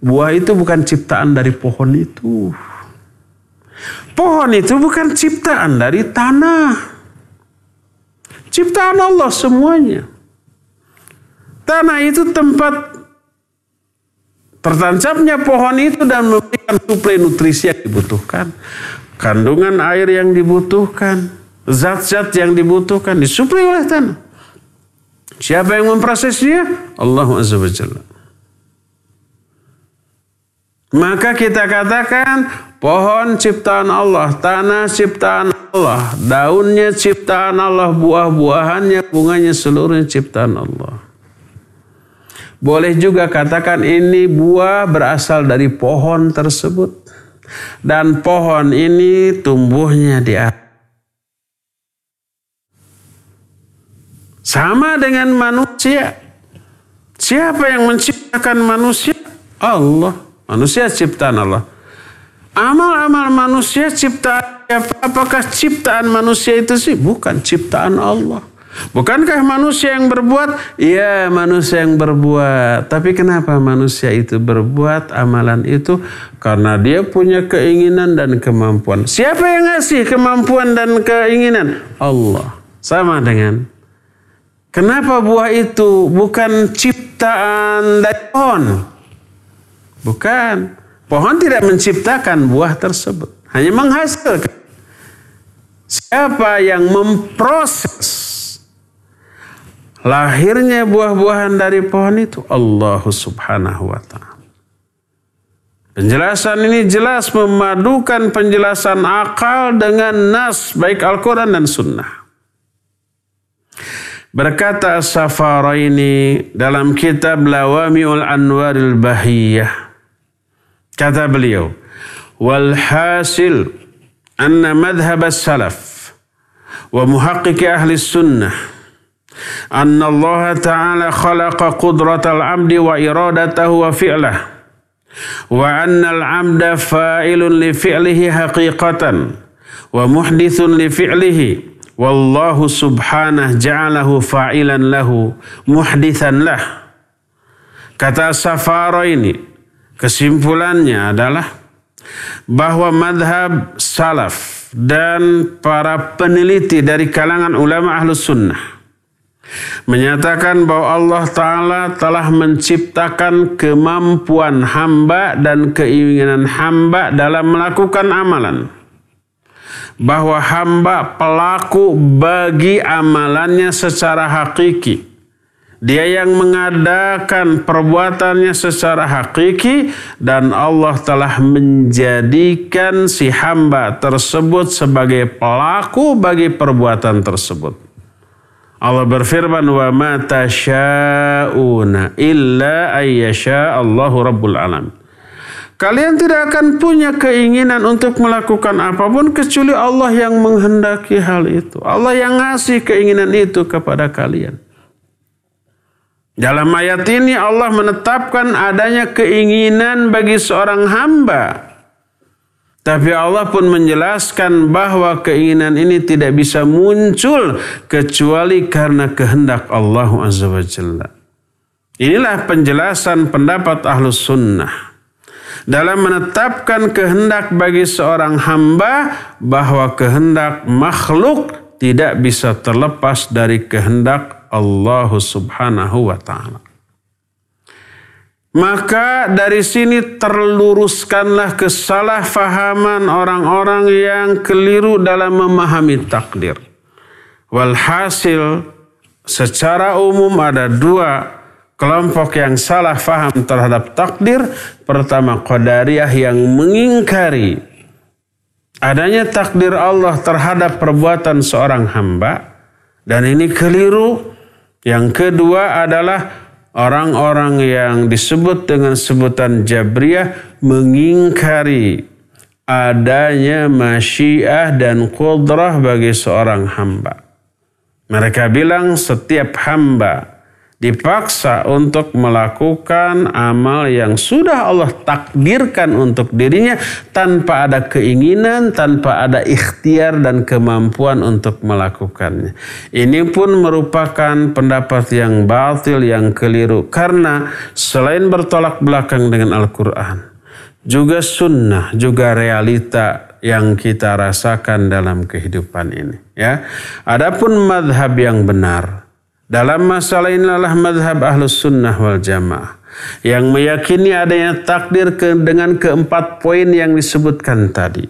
buah itu bukan ciptaan dari pohon itu. Pohon itu bukan ciptaan dari tanah. Ciptaan Allah semuanya. Tanah itu tempat Tertancapnya pohon itu dan memberikan suplai nutrisi yang dibutuhkan. Kandungan air yang dibutuhkan. Zat-zat yang dibutuhkan disuplai oleh tanah. Siapa yang memprosesnya? Allah Azza wa Jalla. Maka kita katakan pohon ciptaan Allah, tanah ciptaan Allah, daunnya ciptaan Allah, buah-buahannya, bunganya seluruhnya ciptaan Allah. Boleh juga katakan ini buah berasal dari pohon tersebut. Dan pohon ini tumbuhnya di atas. Sama dengan manusia. Siapa yang menciptakan manusia? Allah. Manusia ciptaan Allah. Amal-amal manusia ciptaan apa? Apakah ciptaan manusia itu sih? Bukan ciptaan Allah. Bukankah manusia yang berbuat? Iya, manusia yang berbuat. Tapi kenapa manusia itu berbuat amalan itu? Karena dia punya keinginan dan kemampuan. Siapa yang ngasih kemampuan dan keinginan? Allah. Sama dengan Kenapa buah itu bukan ciptaan dari pohon? Bukan. Pohon tidak menciptakan buah tersebut. Hanya menghasilkan. Siapa yang memproses lahirnya buah-buahan dari pohon itu Allah subhanahu wa ta'ala. Penjelasan ini jelas memadukan penjelasan akal dengan nas baik Al-Quran dan Sunnah. Berkata as ini dalam kitab Lawami'ul Anwaril Bahiyah. Kata beliau, Walhasil anna madhab as-salaf wa muhaqqiqi ahli sunnah أن الله تعالى خلق قدرة العبد وإرادته وفعله وأن العبد فاعل لفعله حقيقة ومحدث لفعله والله سبحانه جعله فاعلا له محدثا له Kata Safaro ini kesimpulannya adalah bahwa madhab salaf dan para peneliti dari kalangan ulama ahlus sunnah menyatakan bahwa Allah Ta'ala telah menciptakan kemampuan hamba dan keinginan hamba dalam melakukan amalan. Bahwa hamba pelaku bagi amalannya secara hakiki. Dia yang mengadakan perbuatannya secara hakiki dan Allah telah menjadikan si hamba tersebut sebagai pelaku bagi perbuatan tersebut. Allah berfirman wa ma tasyauna illa ayyasha Allahu rabbul alamin. Kalian tidak akan punya keinginan untuk melakukan apapun kecuali Allah yang menghendaki hal itu. Allah yang ngasih keinginan itu kepada kalian. Dalam ayat ini Allah menetapkan adanya keinginan bagi seorang hamba tapi Allah pun menjelaskan bahwa keinginan ini tidak bisa muncul kecuali karena kehendak Allah Azza wa Jalla. Inilah penjelasan pendapat ahlus sunnah. Dalam menetapkan kehendak bagi seorang hamba bahwa kehendak makhluk tidak bisa terlepas dari kehendak Allah subhanahu wa ta'ala. Maka dari sini terluruskanlah kesalahpahaman orang-orang yang keliru dalam memahami takdir. Walhasil secara umum ada dua kelompok yang salah faham terhadap takdir. Pertama Qadariyah yang mengingkari adanya takdir Allah terhadap perbuatan seorang hamba. Dan ini keliru. Yang kedua adalah orang-orang yang disebut dengan sebutan Jabriyah mengingkari adanya masyiah dan kudrah bagi seorang hamba. Mereka bilang setiap hamba dipaksa untuk melakukan amal yang sudah Allah takdirkan untuk dirinya tanpa ada keinginan, tanpa ada ikhtiar dan kemampuan untuk melakukannya. Ini pun merupakan pendapat yang batil, yang keliru. Karena selain bertolak belakang dengan Al-Quran, juga sunnah, juga realita yang kita rasakan dalam kehidupan ini. Ya, Adapun madhab yang benar, dalam masalah ini inilah madhab ahlus sunnah wal jamaah yang meyakini adanya takdir ke, dengan keempat poin yang disebutkan tadi.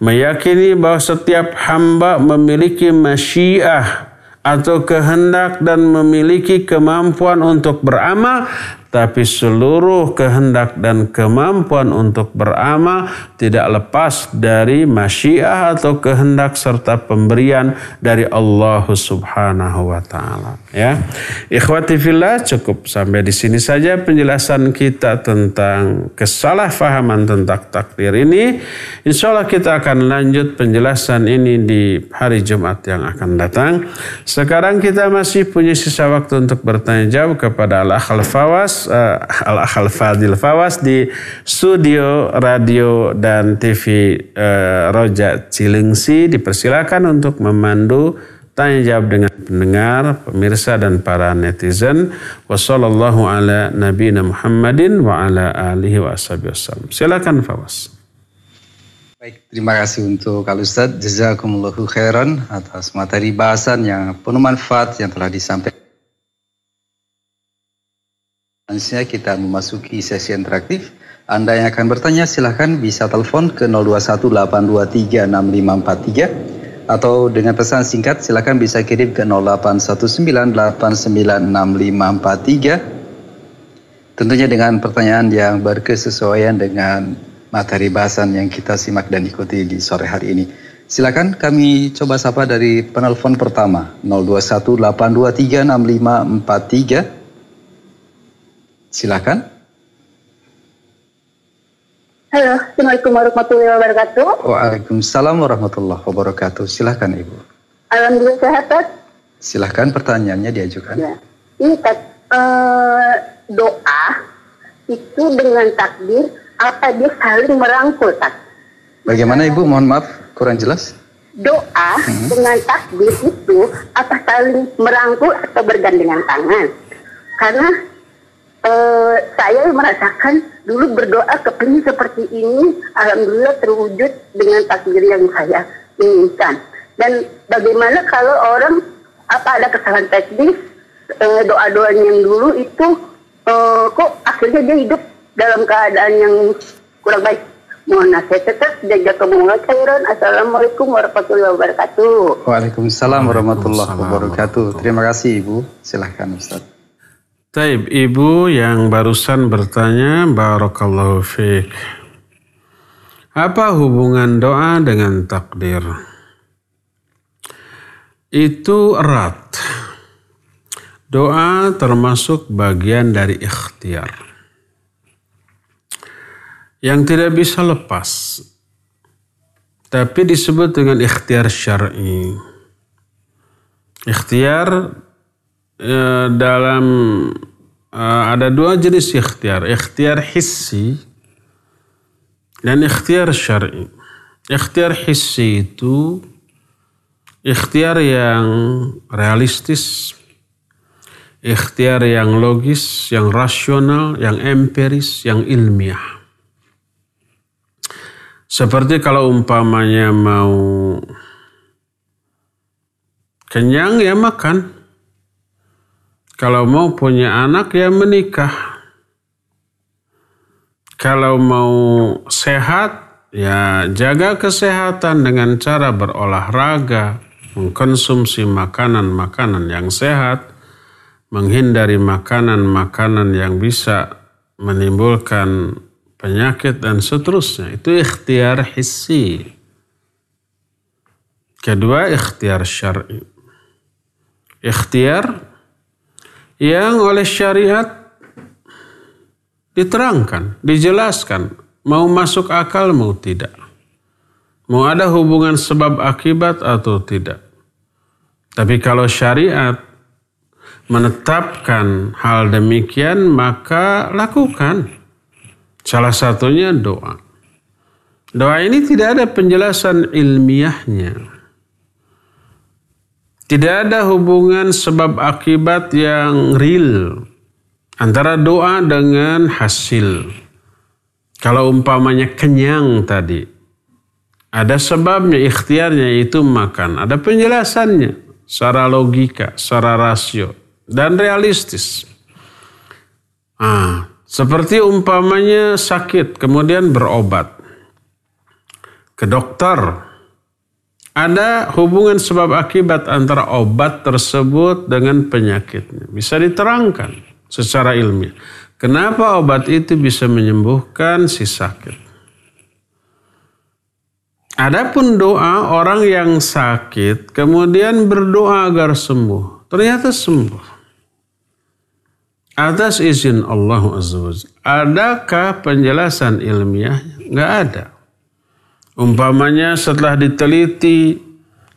Meyakini bahwa setiap hamba memiliki masyiah atau kehendak dan memiliki kemampuan untuk beramal tapi seluruh kehendak dan kemampuan untuk beramal tidak lepas dari masyiah atau kehendak serta pemberian dari Allah Subhanahu wa taala ya ikhwati fillah cukup sampai di sini saja penjelasan kita tentang kesalahpahaman tentang takdir ini insyaallah kita akan lanjut penjelasan ini di hari Jumat yang akan datang sekarang kita masih punya sisa waktu untuk bertanya jawab kepada Al-Akhal Fawas Uh, Al-Akhal Fadil Fawas di studio radio dan TV uh, Roja Cilengsi dipersilakan untuk memandu tanya jawab dengan pendengar, pemirsa dan para netizen. Wassallallahu ala nabiyina Muhammadin wa ala alihi wasallam. Silakan Fawas. Baik, terima kasih untuk Kak Ustaz. Jazakumullahu khairan atas materi bahasan yang penuh manfaat yang telah disampaikan Selanjutnya kita memasuki sesi interaktif. Anda yang akan bertanya silahkan bisa telepon ke 0218236543 atau dengan pesan singkat silahkan bisa kirim ke 0819896543 tentunya dengan pertanyaan yang berkesesuaian dengan materi bahasan yang kita simak dan ikuti di sore hari ini. Silakan kami coba sapa dari penelpon pertama 0218236543 Silakan. Halo, Assalamualaikum warahmatullahi wabarakatuh. Waalaikumsalam warahmatullahi wabarakatuh. Silakan Ibu. Alhamdulillah sehat, Pak. Silakan, pertanyaannya diajukan. Ya. Ini Tad, eh, doa itu dengan takbir apa dia saling merangkul, Tad? Bagaimana Ibu? Mohon maaf, kurang jelas doa hmm. dengan takbir itu apa saling merangkul atau bergandengan tangan? Karena Eh, saya merasakan dulu berdoa kepingin seperti ini, alhamdulillah terwujud dengan takdir yang saya inginkan. Dan bagaimana kalau orang apa ada kesalahan teknis uh, doa-doanya yang dulu itu uh, kok akhirnya dia hidup dalam keadaan yang kurang baik. Mohon nasihat tetap jazakumullah cairan. Assalamualaikum warahmatullahi wabarakatuh. Waalaikumsalam warahmatullahi wabarakatuh. Terima kasih Ibu. Silahkan Ustaz. Taib, ibu yang barusan bertanya, Barakallahu fiqh. Apa hubungan doa dengan takdir? Itu erat. Doa termasuk bagian dari ikhtiar. Yang tidak bisa lepas. Tapi disebut dengan ikhtiar syar'i. Ikhtiar Eh, dalam uh, ada dua jenis ikhtiar, ikhtiar hissi dan ikhtiar syar'i. Ikhtiar hissi itu ikhtiar yang realistis, ikhtiar yang logis, yang rasional, yang empiris, yang ilmiah. Seperti kalau umpamanya mau kenyang ya makan. Kalau mau punya anak ya menikah. Kalau mau sehat ya jaga kesehatan dengan cara berolahraga, mengkonsumsi makanan-makanan yang sehat, menghindari makanan-makanan yang bisa menimbulkan penyakit dan seterusnya. Itu ikhtiar hissi. Kedua ikhtiar syar'i. Ikhtiar yang oleh syariat diterangkan, dijelaskan, mau masuk akal mau tidak. Mau ada hubungan sebab akibat atau tidak. Tapi kalau syariat menetapkan hal demikian maka lakukan. Salah satunya doa. Doa ini tidak ada penjelasan ilmiahnya. Tidak ada hubungan sebab akibat yang real antara doa dengan hasil. Kalau umpamanya kenyang tadi, ada sebabnya, ikhtiarnya itu makan. Ada penjelasannya secara logika, secara rasio, dan realistis. Ah, seperti umpamanya sakit, kemudian berobat. Ke dokter, ada hubungan sebab akibat antara obat tersebut dengan penyakitnya. Bisa diterangkan secara ilmiah. Kenapa obat itu bisa menyembuhkan si sakit? Adapun doa orang yang sakit kemudian berdoa agar sembuh. Ternyata sembuh. Atas izin Allah Azza Adakah penjelasan ilmiah? Nggak ada. Umpamanya setelah diteliti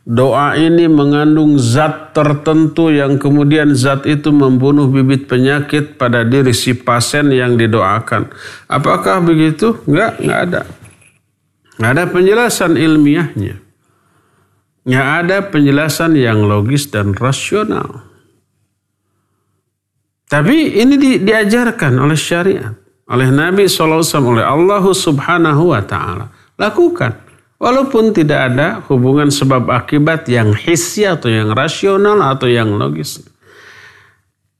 doa ini mengandung zat tertentu yang kemudian zat itu membunuh bibit penyakit pada diri si pasien yang didoakan. Apakah begitu? Enggak, enggak ada. Enggak ada penjelasan ilmiahnya. Enggak ada penjelasan yang logis dan rasional. Tapi ini di, diajarkan oleh syariat, oleh Nabi SAW, oleh Allah Subhanahu wa Ta'ala lakukan. Walaupun tidak ada hubungan sebab akibat yang hissi atau yang rasional atau yang logis.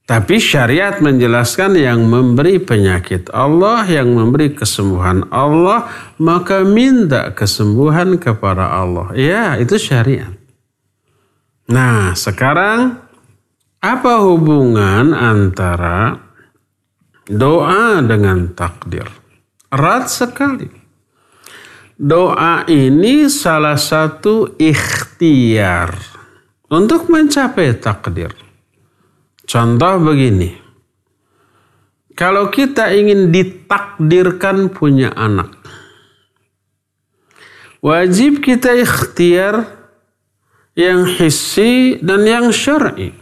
Tapi syariat menjelaskan yang memberi penyakit Allah, yang memberi kesembuhan Allah, maka minta kesembuhan kepada Allah. Ya, itu syariat. Nah, sekarang apa hubungan antara doa dengan takdir? Erat sekali doa ini salah satu ikhtiar untuk mencapai takdir. Contoh begini. Kalau kita ingin ditakdirkan punya anak, wajib kita ikhtiar yang hissi dan yang syar'i.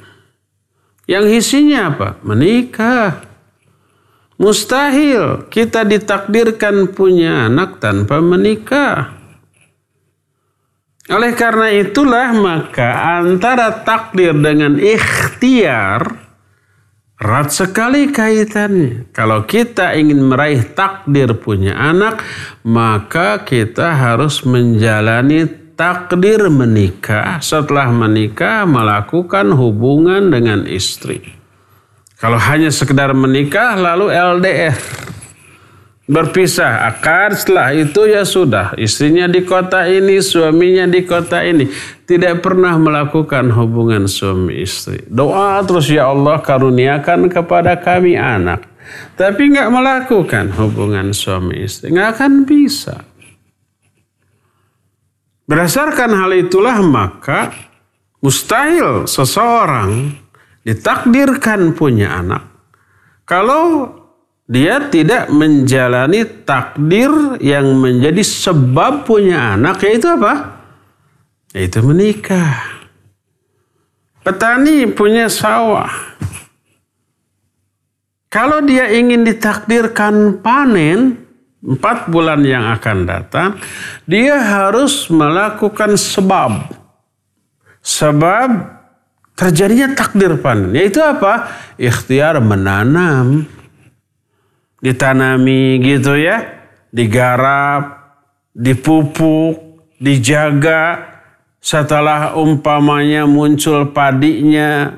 Yang hisinya apa? Menikah. Mustahil kita ditakdirkan punya anak tanpa menikah. Oleh karena itulah maka antara takdir dengan ikhtiar erat sekali kaitannya. Kalau kita ingin meraih takdir punya anak, maka kita harus menjalani takdir menikah. Setelah menikah melakukan hubungan dengan istri. Kalau hanya sekedar menikah lalu LDR. Berpisah akar ah, setelah itu ya sudah. Istrinya di kota ini, suaminya di kota ini. Tidak pernah melakukan hubungan suami istri. Doa terus ya Allah karuniakan kepada kami anak. Tapi nggak melakukan hubungan suami istri. Nggak akan bisa. Berdasarkan hal itulah maka mustahil seseorang ditakdirkan punya anak kalau dia tidak menjalani takdir yang menjadi sebab punya anak yaitu apa? Yaitu menikah. Petani punya sawah. Kalau dia ingin ditakdirkan panen, empat bulan yang akan datang, dia harus melakukan sebab. Sebab terjadinya takdir panen. Yaitu apa? Ikhtiar menanam. Ditanami gitu ya. Digarap, dipupuk, dijaga. Setelah umpamanya muncul padinya,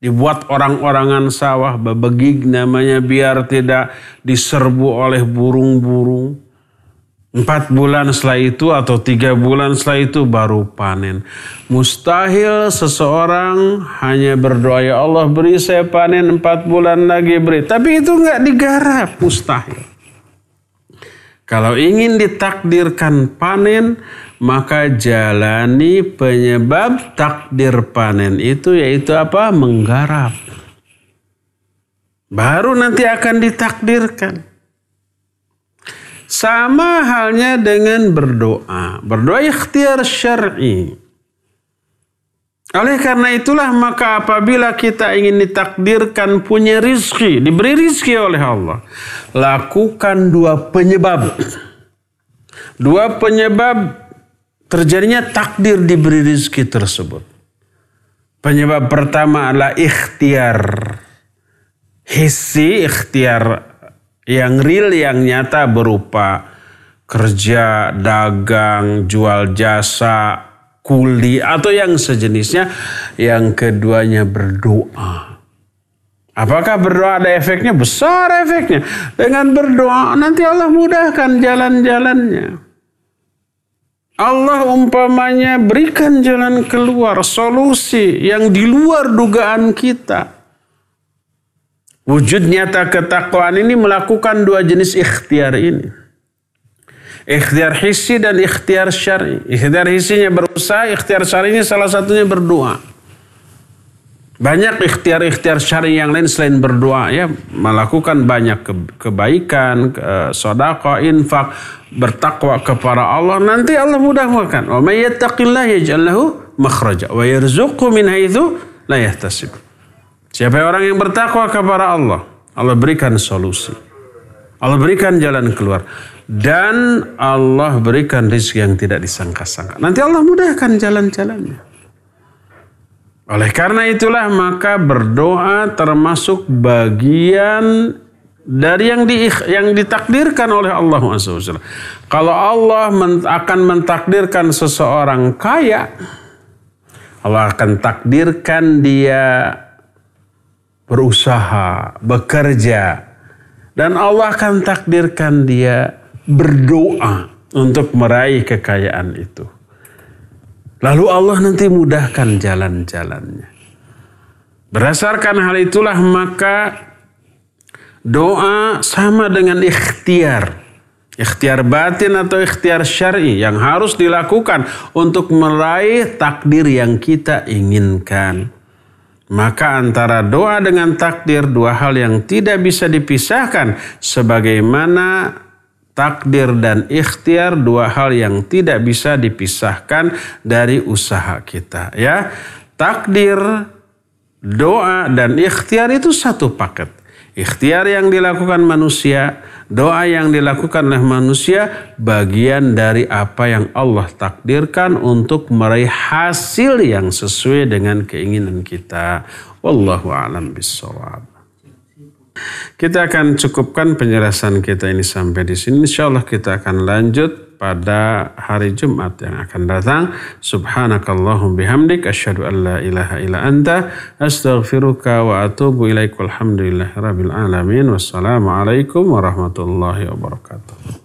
dibuat orang-orangan sawah, berbagi namanya biar tidak diserbu oleh burung-burung. Empat bulan setelah itu atau tiga bulan setelah itu baru panen. Mustahil seseorang hanya berdoa ya Allah beri saya panen empat bulan lagi beri. Tapi itu nggak digarap mustahil. Kalau ingin ditakdirkan panen maka jalani penyebab takdir panen itu yaitu apa? Menggarap. Baru nanti akan ditakdirkan. Sama halnya dengan berdoa. Berdoa ikhtiar syar'i. Oleh karena itulah maka apabila kita ingin ditakdirkan punya rizki, diberi rizki oleh Allah. Lakukan dua penyebab. Dua penyebab terjadinya takdir diberi rizki tersebut. Penyebab pertama adalah ikhtiar. Hissi, ikhtiar yang real, yang nyata berupa kerja, dagang, jual jasa, kuli atau yang sejenisnya yang keduanya berdoa. Apakah berdoa ada efeknya? Besar efeknya. Dengan berdoa nanti Allah mudahkan jalan-jalannya. Allah umpamanya berikan jalan keluar, solusi yang di luar dugaan kita. Wujud nyata ketakwaan ini melakukan dua jenis ikhtiar ini. Ikhtiar hissi dan ikhtiar syari. Ikhtiar hissinya berusaha, ikhtiar syari ini salah satunya berdoa. Banyak ikhtiar-ikhtiar syari yang lain selain berdoa ya. Melakukan banyak kebaikan, sodako, infak, bertakwa kepada Allah. Nanti Allah mudah makan. Wa may yattaqillah yaj'al lahu makhraja wa yarzuqhu min haitsu la yahtasib. Siapa orang yang bertakwa kepada Allah, Allah berikan solusi. Allah berikan jalan keluar. Dan Allah berikan rezeki yang tidak disangka-sangka. Nanti Allah mudahkan jalan-jalannya. Oleh karena itulah maka berdoa termasuk bagian dari yang di, yang ditakdirkan oleh Allah SWT. Kalau Allah men, akan mentakdirkan seseorang kaya, Allah akan takdirkan dia berusaha, bekerja. Dan Allah akan takdirkan dia berdoa untuk meraih kekayaan itu. Lalu Allah nanti mudahkan jalan-jalannya. Berdasarkan hal itulah maka doa sama dengan ikhtiar. Ikhtiar batin atau ikhtiar syari yang harus dilakukan untuk meraih takdir yang kita inginkan. Maka antara doa dengan takdir dua hal yang tidak bisa dipisahkan sebagaimana takdir dan ikhtiar dua hal yang tidak bisa dipisahkan dari usaha kita ya. Takdir, doa dan ikhtiar itu satu paket. Ikhtiar yang dilakukan manusia, doa yang dilakukan oleh manusia bagian dari apa yang Allah takdirkan untuk meraih hasil yang sesuai dengan keinginan kita. Wallahu a'lam bishawab. Kita akan cukupkan penjelasan kita ini sampai di sini. Insya Allah kita akan lanjut pada hari Jumat yang akan datang. Subhanakallahum bihamdik. Asyadu an la ilaha ila anta. Astaghfiruka wa atubu ilaikum. Alhamdulillahi alamin. Wassalamualaikum warahmatullahi wabarakatuh.